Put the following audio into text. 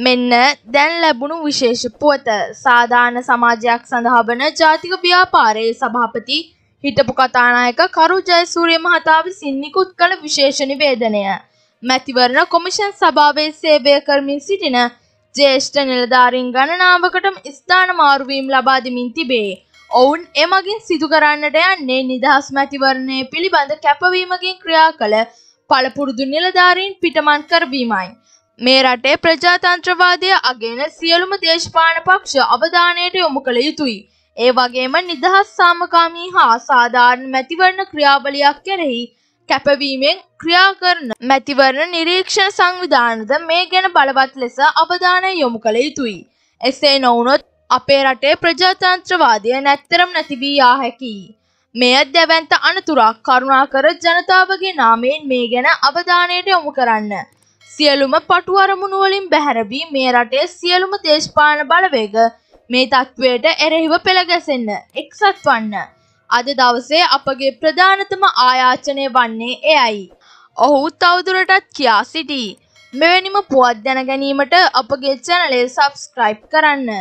මෙන්න දැන් ලැබුණු විශේෂ පුවත සාධාන සමාජයක් සඳහා වන ජාතික ව්‍යාපාරයේ සභාපති හිටපු කතානායක කරු ජයසූරිය මහතා විසින් නිකුත් කළ විශේෂ නිවේදනය. මැතිවරණ කොමිෂන් සභාවේ සේවය කරමින් සිටින ජේෂ්ඨ නිලධාරීන් ගණනාවකට ස්ථාන මාරුවීම් ලබා දෙමින් තිබේ. ඔවුන් එමගින් සිදු කරන්නට යන්නේ නිදහස් මැතිවරණය පිළිබඳ කැපවීමකින් ක්‍රියා කළ පළපුරුදු නිලධාරීන් පිටමන් කරවීමයි. මේ රටේ ප්‍රජාතන්ත්‍රවාදය අගේන සියලුම දේශපාලන පක්ෂ අවධානයට යොමු කළ යුතුයි. ඒ වගේම නිදහස් සාමකාමී හා සාධාරණ මැතිවරණ ක්‍රියාවලියක් කෙරෙහි කැපවීමෙන් ක්‍රියා කරන මැතිවරණ නිරීක්ෂණ සංවිධානද මේ ගැන බලවත් ලෙස අවධානය යොමු කළ යුතුයි. එසේ නොවුනොත් අපේ රටේ ප්‍රජාතන්ත්‍රවාදය නැත්තරම් නැති වී යා හැකියි. මෙය දැවැන්ත අනතුරක් කරුණාකර ජනතාවගේ නාමයෙන් මේ ගැන අවධානයට යොමු කරන්න. සියලුම පටු අරමුණු වලින් බැහැර වී මේ රටේ සියලුම දේශපාලන බලවේග මේ තත්ත්වයට එරෙහිව පෙළගැසෙන්න එක්සත් වන්න. අද දවසේ අපගේ ප්‍රධානතම ආයාචනය වන්නේ එයයි. ඔහු තවදුරටත් කියා සිටී. මෙවැනිම පුවත් දැනගැනීමට අපගේ චැනලේ සබස්ක්‍රයිබ් කරන්න.